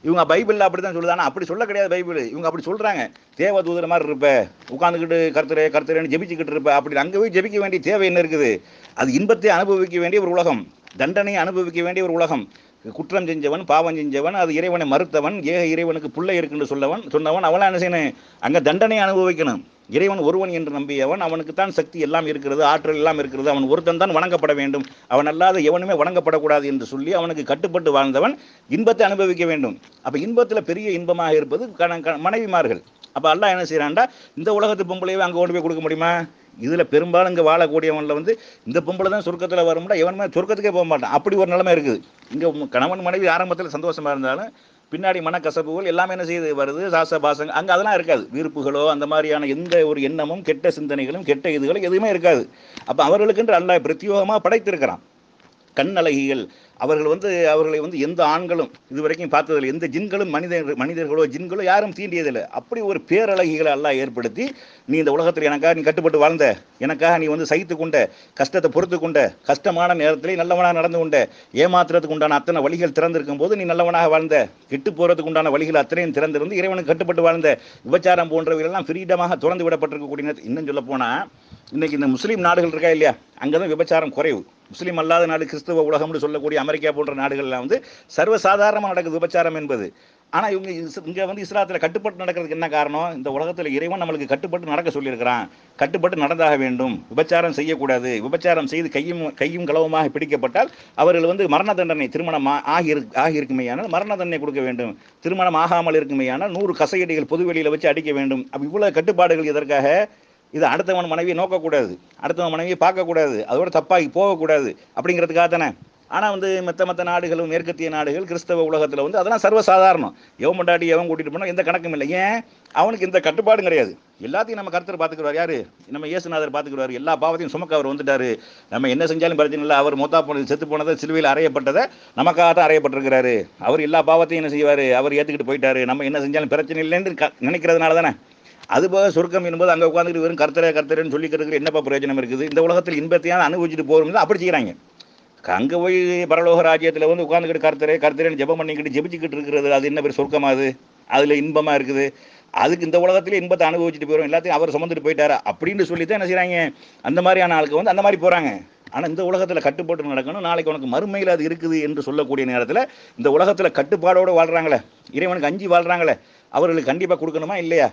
இவங்க பைபிளில் அப்படி தான் சொல்லுதானா அப்படி சொல்ல கிடையாது பைபிள் இவங்க அப்படி சொல்கிறாங்க தேவ தூதர் மாதிரி இருப்ப உட்காந்துக்கிட்டு கருத்துரை கருத்துரைன்னு ஜெபிச்சுக்கிட்டு இருப்ப அப்படி அங்கே போய் ஜெபிக்க வேண்டிய தேவை என்ன இருக்குது அது இன்பத்தை அனுபவிக்க வேண்டிய ஒரு உலகம் தண்டனையை அனுபவிக்க வேண்டிய ஒரு உலகம் குற்றம் செஞ்சவன் பாவம் செஞ்சவன் அது இறைவனை மறுத்தவன் ஏக இறைவனுக்கு பிள்ளை இருக்குன்னு சொல்லவன் சொன்னவன் அவளை என்ன செய்யணும் அங்கே தண்டனையை அனுபவிக்கணும் இறைவன் ஒருவன் என்று நம்பியவன் அவனுக்கு தான் சக்தி எல்லாம் இருக்கிறது ஆற்றல் எல்லாம் இருக்கிறது அவன் ஒருத்தன் தான் வணங்கப்பட வேண்டும் அவன் அல்லாத எவனுமே வணங்கப்படக்கூடாது என்று சொல்லி அவனுக்கு கட்டுப்பட்டு வாழ்ந்தவன் இன்பத்தை அனுபவிக்க வேண்டும் அப்போ இன்பத்தில் பெரிய இன்பமாக இருப்பது மனைவிமார்கள் அப்போ அல்லா என்ன செய்கிறான்டா இந்த உலகத்து பொம்பளையவே அங்கே கொண்டு போய் கொடுக்க முடியுமா இதில் பெரும்பாலும் இங்கே வாழக்கூடியவனில் வந்து இந்த பொம்பளை தான் சொர்க்கத்தில் வரும்னா இவன் சுருக்கத்துக்கே போக மாட்டான் அப்படி ஒரு நிலைமை இருக்குது இங்கே கணவன் மனைவி ஆரம்பத்தில் சந்தோஷமாக இருந்தாலும் பின்னாடி மனக்கசப்புகள் எல்லாமே என்ன செய்து வருது சாச பாசங்கள் அங்கே அதெல்லாம் இருக்காது விருப்புகளோ அந்த மாதிரியான எந்த ஒரு எண்ணமும் கெட்ட சிந்தனைகளும் கெட்ட இதுகளும் எதுவுமே இருக்காது அப்போ அவர்களுக்கென்று அல்ல பிரத்யோகமாக படைத்திருக்கிறான் கண்ணழகிகள் அவர்கள் வந்து அவர்களை வந்து எந்த ஆண்களும் இது வரைக்கும் பார்த்ததில்லை எந்த ஜின்களும் மனிதர்கள் மனிதர்களோ ஜின்களோ யாரும் தீண்டியதில்லை அப்படி ஒரு பேரழகிகளை எல்லாம் ஏற்படுத்தி நீ இந்த உலகத்தில் எனக்காக நீ கட்டுப்பட்டு வாழ்ந்த எனக்காக நீ வந்து சகித்து கொண்ட கஷ்டத்தை பொறுத்து கொண்ட கஷ்டமான நேரத்திலே நல்லவனாக நடந்து கொண்ட ஏமாத்துறதுக்கு உண்டான அத்தனை வழிகள் திறந்திருக்கும் போது நீ நல்லவனாக வாழ்ந்த கெட்டு போகிறதுக்கு உண்டான வழிகள் அத்தனையும் திறந்திருந்து இறைவனுக்கு கட்டுப்பட்டு வாழ்ந்த விபச்சாரம் போன்றவைகளெல்லாம் ஃப்ரீடமாக திறந்து விடப்பட்டிருக்கக்கூடிய இன்னும் சொல்ல போனால் இன்றைக்கி இந்த முஸ்லீம் நாடுகள் இருக்கா இல்லையா அங்கே தான் விபச்சாரம் குறைவு முஸ்லீம் அல்லாத நாடு கிறிஸ்துவ உலகம்னு சொல்லக்கூடிய அமெரிக்கா போன்ற நாடுகள்லாம் வந்து சர்வசாதாரணமாக நடக்குது உபச்சாரம் என்பது ஆனால் இவங்க இங்கே வந்து இஸ்லாத்தில் கட்டுப்பட்டு நடக்கிறதுக்கு என்ன காரணம் இந்த உலகத்தில் இறைவன் நம்மளுக்கு கட்டுப்பட்டு நடக்க சொல்லியிருக்கிறான் கட்டுப்பட்டு நடந்தாக வேண்டும் விபச்சாரம் செய்யக்கூடாது விபச்சாரம் செய்து கையும் கையும் களவுமாக பிடிக்கப்பட்டால் அவர்கள் வந்து மரண தண்டனை திருமணம் ஆகியிரு ஆகியிருக்குமையானால் மரண தண்டனை கொடுக்க வேண்டும் திருமணம் ஆகாமல் இருக்குமையானால் நூறு கசையடிகள் பொதுவெளியில் வச்சு அடிக்க வேண்டும் அப்படி இவ்வளோ கட்டுப்பாடுகள் இதற்காக இது அடுத்தவன் மனைவியை நோக்கக்கூடாது அடுத்தவன் மனைவியை பார்க்கக்கூடாது அதோட தப்பாகி போகக்கூடாது அப்படிங்கிறதுக்காக தானே ஆனால் வந்து மற்ற மற்ற நாடுகளும் மேற்கத்திய நாடுகள் கிறிஸ்தவ உலகத்தில் வந்து அதெல்லாம் சர்வசாதாரணம் எவன் கொண்டாடி எவன் கூட்டிகிட்டு போனால் எந்த கணக்கும் இல்லை ஏன் அவனுக்கு எந்த கட்டுப்பாடும் கிடையாது எல்லாத்தையும் நம்ம கருத்தர் பார்த்துக்கிறார் யார் நம்ம இயேசுநாதர் பார்த்துக்கிறார் எல்லா பாவத்தையும் சுமக்க அவர் வந்துட்டார் நம்ம என்ன செஞ்சாலும் பிரச்சனை இல்லை அவர் மூத்தா போனது செத்து போனதை சிலுவையில் அறையப்பட்டதை நமக்காக தான் அறையப்பட்டிருக்கிறாரு அவர் எல்லா பாவத்தையும் என்ன செய்வார் அவர் ஏற்றுக்கிட்டு போயிட்டார் நம்ம என்ன செஞ்சாலும் பிரச்சனை இல்லைன்னு நினைக்கிறதுனால தானே அதுபோக சொர்க்கம் என்பது அங்கே உட்காந்துட்டு வெறும் கர்த்தரை கர்த்தரைன்னு சொல்லிக்கிறதுக்கு என்னப்பா பிரயோஜனம் இருக்குது இந்த உலகத்தில் இன்பத்தையான அனுபவிச்சுட்டு போகிறோம்னு அப்படி செய்கிறாங்க அங்கே போய் பரலோக ராஜ்யத்தில் வந்து உட்காந்துக்கிட்டு கர்த்தரை கர்த்தரைன்னு ஜெபம் பண்ணிக்கிட்டு ஜெபிச்சுக்கிட்டு இருக்கிறது அது என்ன பேர் சொர்க்கமாகுது அதில் இன்பமாக இருக்குது அதுக்கு இந்த உலகத்திலே இன்பத்தை அனுபவிச்சுட்டு போயிரும் எல்லாத்தையும் அவர் சுமந்துட்டு போயிட்டாரா அப்படின்னு சொல்லி தான் என்ன செய்கிறாங்க அந்த மாதிரியான ஆளுக்கு வந்து அந்த மாதிரி போகிறாங்க ஆனால் இந்த உலகத்தில் கட்டுப்பாட்டு நடக்கணும் நாளைக்கு உனக்கு மறுமையில் அது இருக்குது என்று சொல்லக்கூடிய நேரத்தில் இந்த உலகத்தில் கட்டுப்பாடோடு வாழ்கிறாங்களே இறைவனுக்கு அஞ்சு வாழ்கிறாங்களே அவர்களுக்கு கண்டிப்பாக கொடுக்கணுமா இல்லையா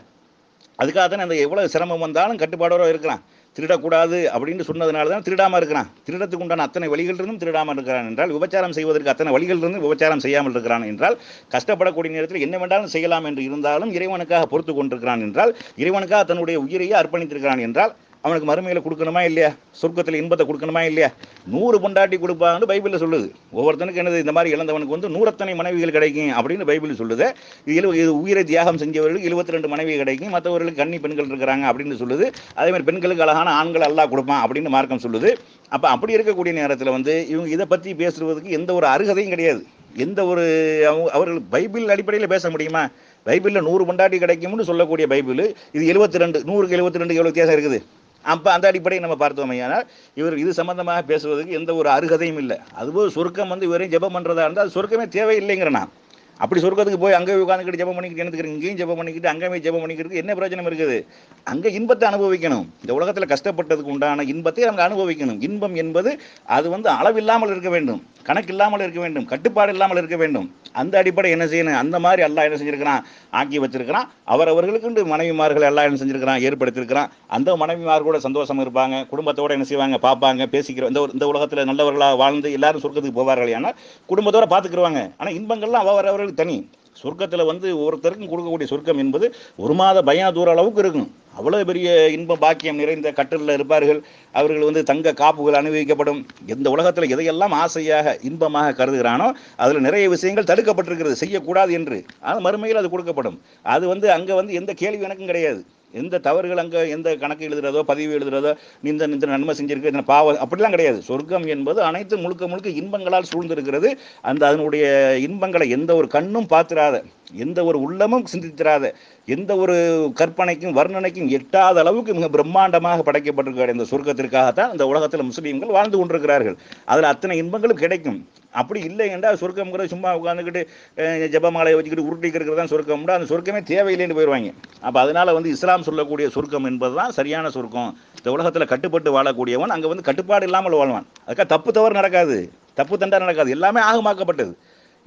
அதுக்காக தானே அந்த எவ்வளோ சிரமம் வந்தாலும் கட்டுப்பாடோட இருக்கிறான் திருடக்கூடாது அப்படின்னு சொன்னதுனால தான் திருடாமல் இருக்கிறான் திருடத்துக்கு உண்டான அத்தனை வழிகள் இருந்தும் திருடாமல் இருக்கிறான் என்றால் விபச்சாரம் செய்வதற்கு அத்தனை வழிகள் இருந்தும் விபச்சாரம் செய்யாமல் இருக்கிறான் என்றால் கஷ்டப்படக்கூடிய நேரத்தில் என்ன வேண்டாலும் செய்யலாம் என்று இருந்தாலும் இறைவனுக்காக பொறுத்து கொண்டிருக்கிறான் என்றால் இறைவனுக்காக தன்னுடைய உயிரையே அர்ப்பணித்திருக்கிறான் என்றால் அவனுக்கு மறுமையில் கொடுக்கணுமா இல்லையா சொர்க்கத்தில் இன்பத்தை கொடுக்கணுமா இல்லையா நூறு பொண்டாட்டி கொடுப்பாங்கன்னு பைபிளில் சொல்லுது ஒவ்வொருத்தனுக்கு என்னது இந்த மாதிரி இழந்தவனுக்கு வந்து நூறத்தனை மனைவிகள் கிடைக்கும் அப்படின்னு பைபிள் சொல்லுது இது இது உயிரை தியாகம் செஞ்சவர்களுக்கு எழுபத்தி ரெண்டு மனைவி கிடைக்கும் மற்றவர்களுக்கு கன்னி பெண்கள் இருக்கிறாங்க அப்படின்னு சொல்லுது அதேமாதிரி பெண்களுக்கு அழகான ஆண்கள் எல்லாம் கொடுப்பான் அப்படின்னு மார்க்கம் சொல்லுது அப்போ அப்படி இருக்கக்கூடிய நேரத்தில் வந்து இவங்க இதை பற்றி பேசுறதுக்கு எந்த ஒரு அருகதையும் கிடையாது எந்த ஒரு அவர்கள் பைபிள் அடிப்படையில் பேச முடியுமா பைபிளில் நூறு பொண்டாட்டி கிடைக்கும்னு சொல்லக்கூடிய பைபிள் இது எழுபத்தி ரெண்டு நூறுக்கு எழுபத்தி ரெண்டு எவ்வளோ வித்தியாசம் இருக்குது அப்போ அந்த அடிப்படையை நம்ம ஐயானால் இவர் இது சம்பந்தமாக பேசுவதற்கு எந்த ஒரு அருகதையும் இல்லை அதுபோல் சொர்க்கம் வந்து இவரையும் ஜெபம் பண்ணுறதா இருந்தால் அது சொர்க்கமே தேவையில்லைங்கிற நான் அப்படி சொர்க்கத்துக்கு போய் அங்கே உட்காந்துக்கிட்டு ஜபம் பண்ணிக்கிட்டு எனக்கு இங்கேயும் ஜபம் பண்ணிக்கிட்டு அங்கேயும் ஜபம் பண்ணிக்கிறது என்ன பிரயோஜனம் இருக்குது அங்கே இன்பத்தை அனுபவிக்கணும் இந்த உலகத்தில் கஷ்டப்பட்டதுக்கு உண்டான இன்பத்தை அங்கே அனுபவிக்கணும் இன்பம் என்பது அது வந்து அளவில்லாமல் இருக்க வேண்டும் கணக்கு இல்லாமல் இருக்க வேண்டும் கட்டுப்பாடு இல்லாமல் இருக்க வேண்டும் அந்த அடிப்படை என்ன செய்யணும் அந்த மாதிரி எல்லாம் என்ன செஞ்சுருக்கிறான் ஆக்கி வச்சிருக்கிறான் அவர் அவர்களுக்கு மனைவிமார்கள் எல்லாம் என்ன செஞ்சிருக்கிறான் ஏற்படுத்தியிருக்கிறான் அந்த கூட சந்தோஷம் இருப்பாங்க குடும்பத்தோடு என்ன செய்வாங்க பார்ப்பாங்க பேசிக்கிறோம் இந்த இந்த உலகத்தில் நல்லவர்களாக வாழ்ந்து எல்லாரும் சொர்க்கத்துக்கு போவார்கள் ஆனால் குடும்பத்தோடு பார்த்துக்குருவாங்க ஆனால் இன்பங்கள்லாம் அவர் அவர்கள் ஒவ்வொருத்தருக்கு தனி சொர்க்கத்தில் வந்து ஒவ்வொருத்தருக்கும் கொடுக்கக்கூடிய சொர்க்கம் என்பது ஒரு மாத பயம் தூர அளவுக்கு இருக்கும் அவ்வளோ பெரிய இன்பம் பாக்கியம் நிறைந்த கட்டலில் இருப்பார்கள் அவர்கள் வந்து தங்க காப்புகள் அனுபவிக்கப்படும் எந்த உலகத்தில் எதையெல்லாம் ஆசையாக இன்பமாக கருதுகிறானோ அதில் நிறைய விஷயங்கள் தடுக்கப்பட்டிருக்கிறது செய்யக்கூடாது என்று ஆனால் மறுமையில் அது கொடுக்கப்படும் அது வந்து அங்கே வந்து எந்த கேள்வி எனக்கும் கிடையாது எந்த தவறுகள் அங்கே எந்த கணக்கு எழுதுறதோ பதிவு எழுதுறதோ நீந்த நிந்த நன்மை செஞ்சிருக்கு இந்த பாவம் அப்படிலாம் கிடையாது சொர்க்கம் என்பது அனைத்து முழுக்க முழுக்க இன்பங்களால் சூழ்ந்திருக்கிறது அந்த அதனுடைய இன்பங்களை எந்த ஒரு கண்ணும் பார்த்துடாத எந்த ஒரு உள்ளமும் சிந்தித்திராத எந்த ஒரு கற்பனைக்கும் வர்ணனைக்கும் எட்டாத அளவுக்கு மிக பிரம்மாண்டமாக படைக்கப்பட்டிருக்கிற இந்த சொர்க்கத்திற்காகத்தான் இந்த உலகத்தில் முஸ்லீம்கள் வாழ்ந்து கொண்டிருக்கிறார்கள் அதில் அத்தனை இன்பங்களும் கிடைக்கும் அப்படி இல்லை என்றால் கூட சும்மா உட்காந்துக்கிட்டு ஜபமாலையை வச்சுக்கிட்டு உருட்டிக்கிறது தான் சொர்க்கம் அந்த சொர்க்கமே தேவையில்லைன்னு போயிடுவாங்க அப்போ அதனால் வந்து இஸ்லாம் சொல்லக்கூடிய சொர்க்கம் என்பது தான் சரியான சொர்க்கம் இந்த உலகத்தில் கட்டுப்பட்டு வாழக்கூடியவன் அங்கே வந்து கட்டுப்பாடு இல்லாமல் வாழ்வான் அதுக்காக தப்பு தவறு நடக்காது தப்பு தண்டா நடக்காது எல்லாமே ஆகமாக்கப்பட்டது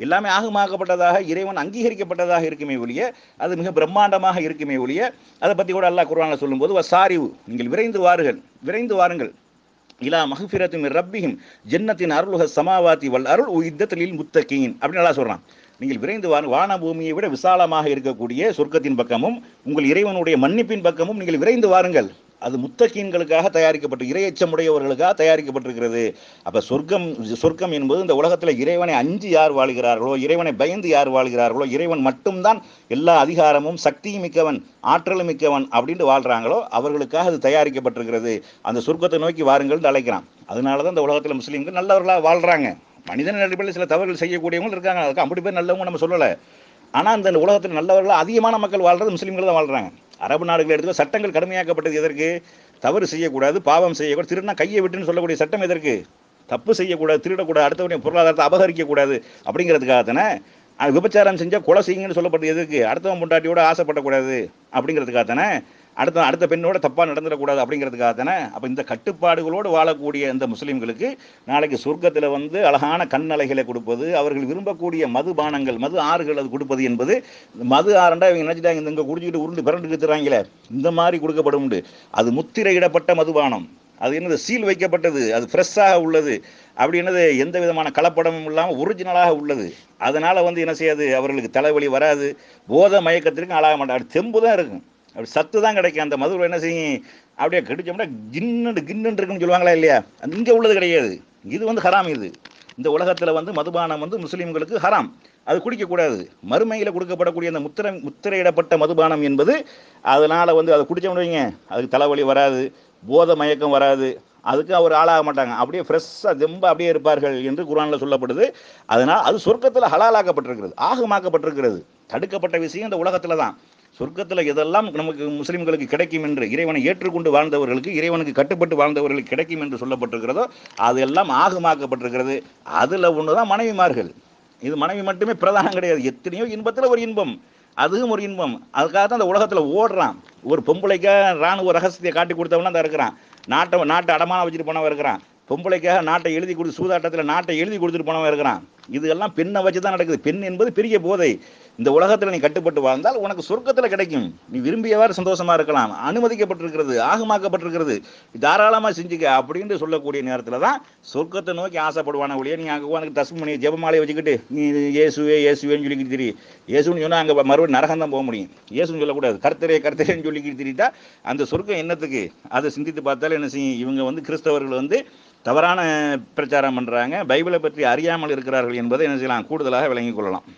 எல்லாமே ஆகமாக்கப்பட்டதாக இறைவன் அங்கீகரிக்கப்பட்டதாக இருக்குமே ஒழிய அது மிக பிரம்மாண்டமாக இருக்குமே ஒழிய அதை பற்றி கூட அல்லாஹ் குர்வானில் சொல்லும்போது வசாரிவு நீங்கள் விரைந்து வாருங்கள் விரைந்து வாருங்கள் இலா மஹ்பிரத்தும் ரப்பிகும் ஜென்னத்தின் அருள்க சமாவாத்தி வல் அருள் யுத்தத்திலில் முத்தகீன் அப்படின்னு நல்லா சொல்கிறான் நீங்கள் விரைந்து வா வான பூமியை விட விசாலமாக இருக்கக்கூடிய சொர்க்கத்தின் பக்கமும் உங்கள் இறைவனுடைய மன்னிப்பின் பக்கமும் நீங்கள் விரைந்து வாருங்கள் அது முத்தகீன்களுக்காக தயாரிக்கப்பட்டு இரையச்சமுடையவர்களுக்காக தயாரிக்கப்பட்டிருக்கிறது அப்போ சொர்க்கம் சொர்க்கம் என்பது இந்த உலகத்தில் இறைவனை அஞ்சு யார் வாழ்கிறார்களோ இறைவனை பயந்து யார் வாழ்கிறார்களோ இறைவன் மட்டும்தான் எல்லா அதிகாரமும் சக்தியும் மிக்கவன் ஆற்றலும் மிக்கவன் அப்படின்ட்டு வாழ்கிறாங்களோ அவர்களுக்காக அது தயாரிக்கப்பட்டிருக்கிறது அந்த சொர்க்கத்தை நோக்கி வாருங்கள் அழைக்கிறான் அதனால தான் இந்த உலகத்தில் முஸ்லீம்கள் நல்லவர்களாக வாழ்கிறாங்க மனிதன் அடிப்படையில் சில தவறுகள் செய்யக்கூடியவங்களும் இருக்காங்க அதுக்கு அப்படி பேர் நல்லவங்க நம்ம சொல்லலை ஆனால் அந்த உலகத்தில் நல்லவர்களாக அதிகமான மக்கள் வாழ்கிறது முஸ்லீம்கள் தான் வாழ்கிறாங்க அரபு நாடுகள் எடுத்து சட்டங்கள் கடுமையாக்கப்பட்டது எதற்கு தவறு செய்யக்கூடாது பாவம் செய்யக்கூடாது திருடினா கையை விட்டுன்னு சொல்லக்கூடிய சட்டம் எதற்கு தப்பு செய்யக்கூடாது திருடக்கூடாது அடுத்தவனுடைய பொருளாதாரத்தை அபகரிக்கக்கூடாது அப்படிங்கிறதுக்காக தானே விபச்சாரம் செஞ்சால் கொலை செய்யுங்கன்னு சொல்லப்பட்டது எதுக்கு அடுத்தவன் பொண்டாட்டியோட ஆசைப்படக்கூடாது அப்படிங்கிறதுக்காக தானே அடுத்த அடுத்த பெண்ணோட தப்பாக நடந்துடக்கூடாது அப்படிங்கிறதுக்காக தானே அப்போ இந்த கட்டுப்பாடுகளோடு வாழக்கூடிய இந்த முஸ்லீம்களுக்கு நாளைக்கு சொர்க்கத்தில் வந்து அழகான கண்ணலைகளை கொடுப்பது அவர்கள் விரும்பக்கூடிய மது பானங்கள் மது ஆறுகள் அது கொடுப்பது என்பது மது ஆறுண்டா இவங்க நினச்சிட்டாங்க இந்த இங்கே குடிச்சிட்டு உருண்டு பிறண்டு இருக்கிறாங்களே இந்த மாதிரி கொடுக்கப்படும் உண்டு அது முத்திரையிடப்பட்ட மதுபானம் அது என்னது சீல் வைக்கப்பட்டது அது ஃப்ரெஷ்ஷாக உள்ளது அப்படி என்னது எந்த விதமான கலப்படமும் இல்லாமல் ஒரிஜினலாக உள்ளது அதனால் வந்து என்ன செய்யாது அவர்களுக்கு தலைவலி வராது போத மயக்கத்திற்கும் ஆளாக மாட்டாங்க தெம்பு தான் இருக்கும் அப்படி சத்து தான் கிடைக்கும் அந்த மதுரை என்ன செய்யும் அப்படியே கடிச்சோம்னா கின்னண்டு கின்னண்டு சொல்லுவாங்களா இல்லையா இங்கே உள்ளது கிடையாது இது வந்து ஹராம் இது இந்த உலகத்தில் வந்து மதுபானம் வந்து முஸ்லீம்களுக்கு ஹராம் அது குடிக்கக்கூடாது மறுமையில் கொடுக்கப்படக்கூடிய அந்த முத்திரை முத்திரையிடப்பட்ட மதுபானம் என்பது அதனால் வந்து அதை குடித்தோம்னு வைங்க அதுக்கு தலைவலி வராது போத மயக்கம் வராது அதுக்கு அவர் ஆளாக மாட்டாங்க அப்படியே ஃப்ரெஷ்ஷாக தெம்ப அப்படியே இருப்பார்கள் என்று குரானில் சொல்லப்படுது அதனால் அது சொர்க்கத்தில் ஹலாலாக்கப்பட்டிருக்கிறது ஆகமாக்கப்பட்டிருக்கிறது தடுக்கப்பட்ட விஷயம் இந்த உலகத்தில் தான் சொர்க்கத்தில் எதெல்லாம் நமக்கு முஸ்லீம்களுக்கு கிடைக்கும் என்று இறைவனை ஏற்றுக்கொண்டு வாழ்ந்தவர்களுக்கு இறைவனுக்கு கட்டுப்பட்டு வாழ்ந்தவர்களுக்கு கிடைக்கும் என்று சொல்லப்பட்டிருக்கிறதோ அதெல்லாம் ஆகமாக்கப்பட்டிருக்கிறது அதில் ஒன்று தான் மனைவிமார்கள் இது மனைவி மட்டுமே பிரதானம் கிடையாது எத்தனையோ இன்பத்தில் ஒரு இன்பம் அதுவும் ஒரு இன்பம் அதுக்காக தான் அந்த உலகத்தில் ஓடுறான் ஒரு பொம்பளைக்காக ராணுவ ரகசியத்தை காட்டி கொடுத்தவனா தான் இருக்கிறான் நாட்டை நாட்டை அடமான வச்சுட்டு போனவன் இருக்கிறான் பொம்பளைக்காக நாட்டை எழுதி கொடுத்து சூதாட்டத்தில் நாட்டை எழுதி கொடுத்துட்டு போனவன் இருக்கிறான் இது எல்லாம் பெண்ணை வச்சு தான் நடக்குது பெண் என்பது பெரிய போதை இந்த உலகத்தில் நீ கட்டுப்பட்டு வாழ்ந்தால் உனக்கு சொர்க்கத்தில் கிடைக்கும் நீ விரும்பியவாறு சந்தோஷமா இருக்கலாம் அனுமதிக்கப்பட்டிருக்கிறது ஆகமாக்கப்பட்டிருக்கிறது தாராளமாக செஞ்சுக்க அப்படின்னு சொல்லக்கூடிய நேரத்தில் தான் சொர்க்கத்தை நோக்கி ஆசைப்படுவான ஒழிய நீ அங்கே உனக்கு தஸ்மணி ஜெபமாலையை வச்சுக்கிட்டு நீ இயேசுவே இயேசுவேன்னு சொல்லிக்கிட்டு தெரியும் இயேசுன்னு சொன்னால் அங்கே மறுபடியும் நரகம் தான் போக முடியும் இயேசுன்னு சொல்லக்கூடாது கர்த்தரே கர்த்தரேன்னு சொல்லிக்கிட்டு திரிட்டா அந்த சொர்க்கம் என்னத்துக்கு அதை சிந்தித்து பார்த்தாலும் என்ன செய்யும் இவங்க வந்து கிறிஸ்தவர்கள் வந்து தவறான பிரச்சாரம் பண்ணுறாங்க பைபிளை பற்றி அறியாமல் இருக்கிறார்கள் என்பதை என்ன செய்யலாம் கூடுதலாக விளங்கிக் கொள்ளலாம்